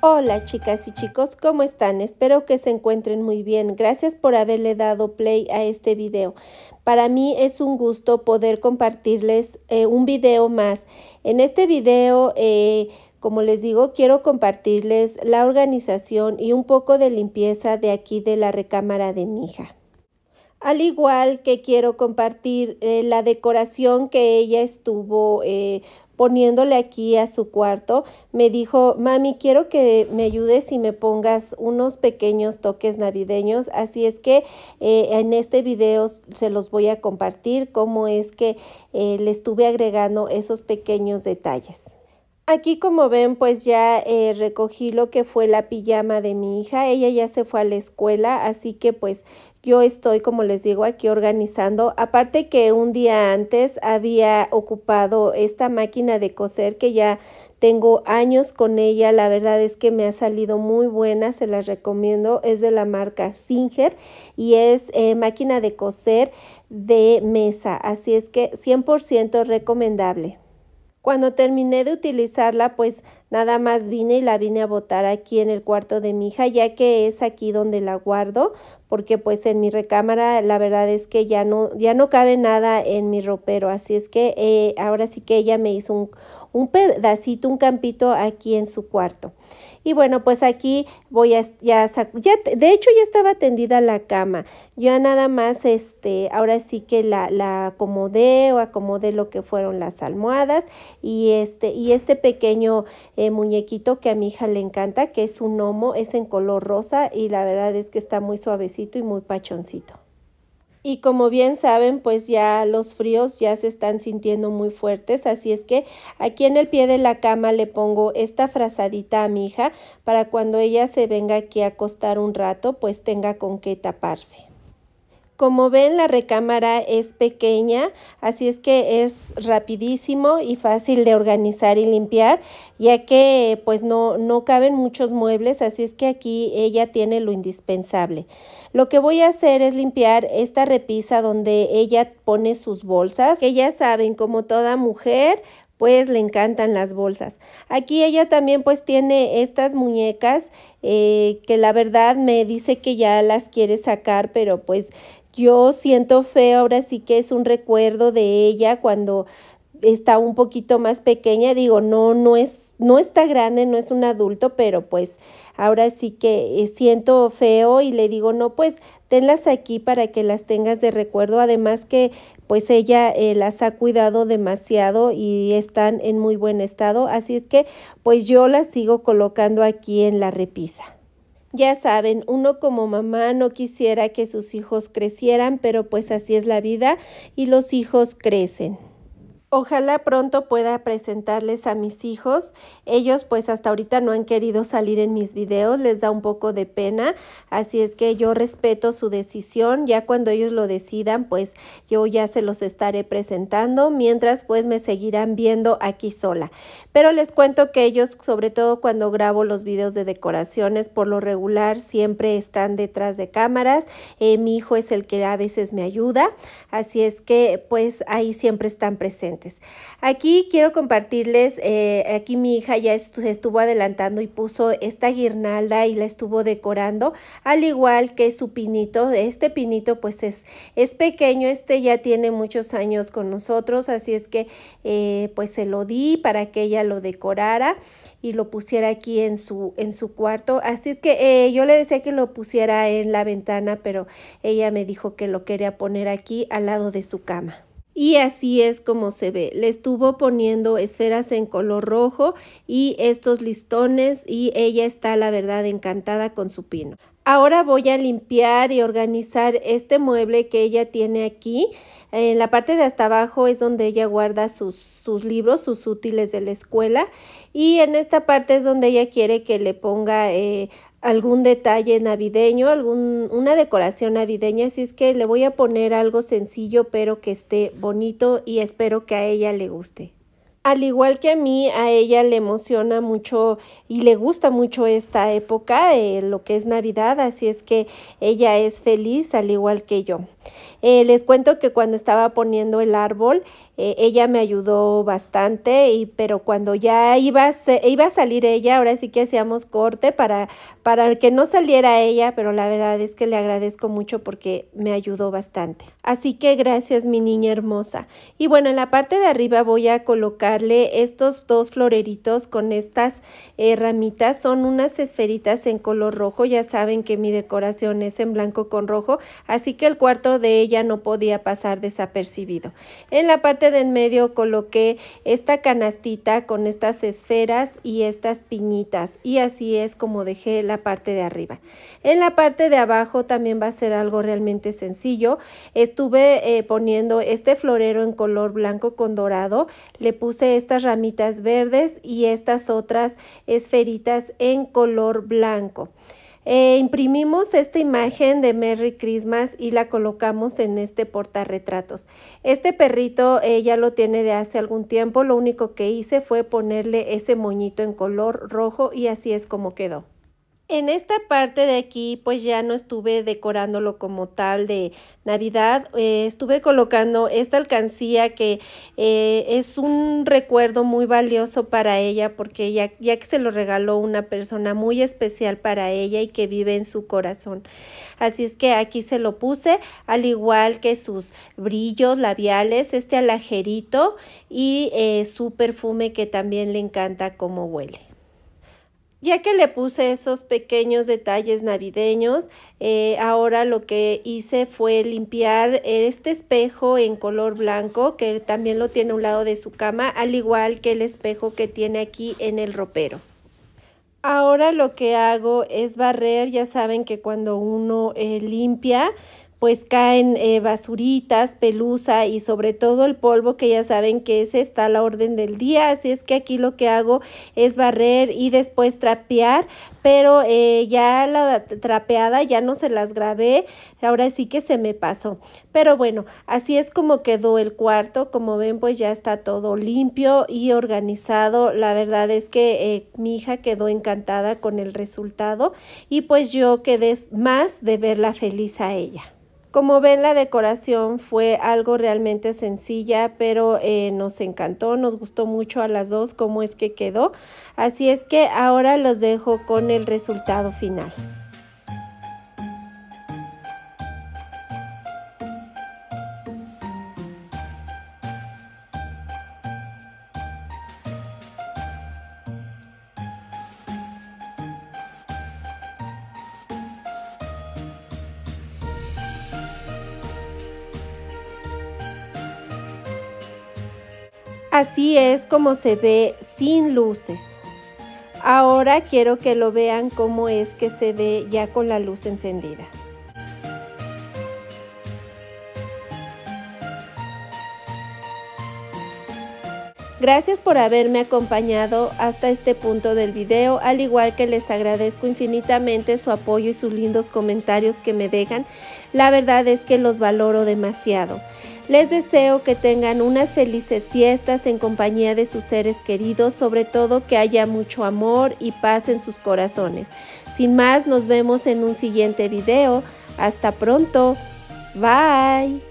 Hola chicas y chicos, ¿cómo están? Espero que se encuentren muy bien. Gracias por haberle dado play a este video. Para mí es un gusto poder compartirles eh, un video más. En este video, eh, como les digo, quiero compartirles la organización y un poco de limpieza de aquí de la recámara de mi hija al igual que quiero compartir eh, la decoración que ella estuvo eh, poniéndole aquí a su cuarto, me dijo, mami, quiero que me ayudes y me pongas unos pequeños toques navideños, así es que eh, en este video se los voy a compartir cómo es que le estuve agregando esos pequeños detalles. Aquí como ven pues ya eh, recogí lo que fue la pijama de mi hija, ella ya se fue a la escuela, así que pues yo estoy como les digo aquí organizando, aparte que un día antes había ocupado esta máquina de coser que ya tengo años con ella, la verdad es que me ha salido muy buena, se las recomiendo, es de la marca Singer y es eh, máquina de coser de mesa, así es que 100% recomendable. Cuando terminé de utilizarla, pues nada más vine y la vine a botar aquí en el cuarto de mi hija, ya que es aquí donde la guardo, porque pues en mi recámara la verdad es que ya no, ya no cabe nada en mi ropero, así es que eh, ahora sí que ella me hizo un, un pedacito, un campito aquí en su cuarto. Y bueno, pues aquí voy a, ya, ya de hecho ya estaba tendida la cama. Ya nada más, este, ahora sí que la, la acomodé o acomodé lo que fueron las almohadas y este, y este pequeño eh, muñequito que a mi hija le encanta, que es un homo, es en color rosa y la verdad es que está muy suavecito y muy pachoncito. Y como bien saben, pues ya los fríos ya se están sintiendo muy fuertes, así es que aquí en el pie de la cama le pongo esta frazadita a mi hija para cuando ella se venga aquí a acostar un rato, pues tenga con qué taparse. Como ven, la recámara es pequeña, así es que es rapidísimo y fácil de organizar y limpiar, ya que pues no, no caben muchos muebles, así es que aquí ella tiene lo indispensable. Lo que voy a hacer es limpiar esta repisa donde ella pone sus bolsas, que ya saben, como toda mujer, pues le encantan las bolsas. Aquí ella también pues tiene estas muñecas eh, que la verdad me dice que ya las quiere sacar, pero pues yo siento feo, ahora sí que es un recuerdo de ella cuando está un poquito más pequeña, digo, no, no es, no está grande, no es un adulto, pero pues ahora sí que eh, siento feo y le digo, no, pues tenlas aquí para que las tengas de recuerdo, además que pues ella eh, las ha cuidado demasiado y están en muy buen estado, así es que pues yo las sigo colocando aquí en la repisa. Ya saben, uno como mamá no quisiera que sus hijos crecieran, pero pues así es la vida y los hijos crecen. Ojalá pronto pueda presentarles a mis hijos. Ellos pues hasta ahorita no han querido salir en mis videos, les da un poco de pena, así es que yo respeto su decisión. Ya cuando ellos lo decidan, pues yo ya se los estaré presentando, mientras pues me seguirán viendo aquí sola. Pero les cuento que ellos, sobre todo cuando grabo los videos de decoraciones, por lo regular siempre están detrás de cámaras. Eh, mi hijo es el que a veces me ayuda, así es que pues ahí siempre están presentes. Aquí quiero compartirles, eh, aquí mi hija ya estuvo adelantando y puso esta guirnalda y la estuvo decorando, al igual que su pinito. Este pinito pues es, es pequeño, este ya tiene muchos años con nosotros, así es que eh, pues se lo di para que ella lo decorara y lo pusiera aquí en su, en su cuarto. Así es que eh, yo le decía que lo pusiera en la ventana, pero ella me dijo que lo quería poner aquí al lado de su cama y así es como se ve. Le estuvo poniendo esferas en color rojo y estos listones y ella está la verdad encantada con su pino. Ahora voy a limpiar y organizar este mueble que ella tiene aquí. En la parte de hasta abajo es donde ella guarda sus, libros, sus útiles de la escuela. Y en esta parte es donde ella quiere que le ponga eh, algún detalle navideño, algún, una decoración navideña, así es que le voy a poner algo sencillo pero que esté bonito y espero que a ella le guste al igual que a mí, a ella le emociona mucho y le gusta mucho esta época, eh, lo que es Navidad, así es que ella es feliz al igual que yo. Eh, les cuento que cuando estaba poniendo el árbol, eh, ella me ayudó bastante, y, pero cuando ya iba a, iba a salir ella, ahora sí que hacíamos corte para, para que no saliera ella, pero la verdad es que le agradezco mucho porque me ayudó bastante. Así que gracias mi niña hermosa. Y bueno, en la parte de arriba voy a colocarle estos dos floreritos con estas eh, ramitas. Son unas esferitas en color rojo, ya saben que mi decoración es en blanco con rojo, así que el cuarto de ya no podía pasar desapercibido. En la parte de en medio coloqué esta canastita con estas esferas y estas piñitas y así es como dejé la parte de arriba. En la parte de abajo también va a ser algo realmente sencillo. Estuve eh, poniendo este florero en color blanco con dorado, le puse estas ramitas verdes y estas otras esferitas en color blanco. Eh, imprimimos esta imagen de Merry Christmas y la colocamos en este portarretratos. Este perrito ella eh, ya lo tiene de hace algún tiempo, lo único que hice fue ponerle ese moñito en color rojo y así es como quedó. En esta parte de aquí pues ya no estuve decorándolo como tal de Navidad, eh, estuve colocando esta alcancía que eh, es un recuerdo muy valioso para ella porque ya, ya que se lo regaló una persona muy especial para ella y que vive en su corazón. Así es que aquí se lo puse, al igual que sus brillos labiales, este alajerito y eh, su perfume que también le encanta cómo huele. Ya que le puse esos pequeños detalles navideños, eh, ahora lo que hice fue limpiar este espejo en color blanco, que también lo tiene a un lado de su cama, al igual que el espejo que tiene aquí en el ropero. Ahora lo que hago es barrer, ya saben que cuando uno eh, limpia, pues caen eh, basuritas, pelusa y sobre todo el polvo que ya saben que ese está a la orden del día, así es que aquí lo que hago es barrer y después trapear, pero eh, ya la trapeada ya no se las grabé, ahora sí que se me pasó, pero bueno, así es como quedó el cuarto, como ven pues ya está todo limpio y organizado, la verdad es que eh, mi hija quedó encantada con el resultado y pues yo quedé más de verla feliz a ella. Como ven, la decoración fue algo realmente sencilla, pero eh, nos encantó, nos gustó mucho a las dos cómo es que quedó. Así es que ahora los dejo con el resultado final. Así es como se ve sin luces. Ahora quiero que lo vean cómo es que se ve ya con la luz encendida. Gracias por haberme acompañado hasta este punto del video, al igual que les agradezco infinitamente su apoyo y sus lindos comentarios que me dejan. La verdad es que los valoro demasiado. Les deseo que tengan unas felices fiestas en compañía de sus seres queridos, sobre todo que haya mucho amor y paz en sus corazones. Sin más, nos vemos en un siguiente video. Hasta pronto. Bye.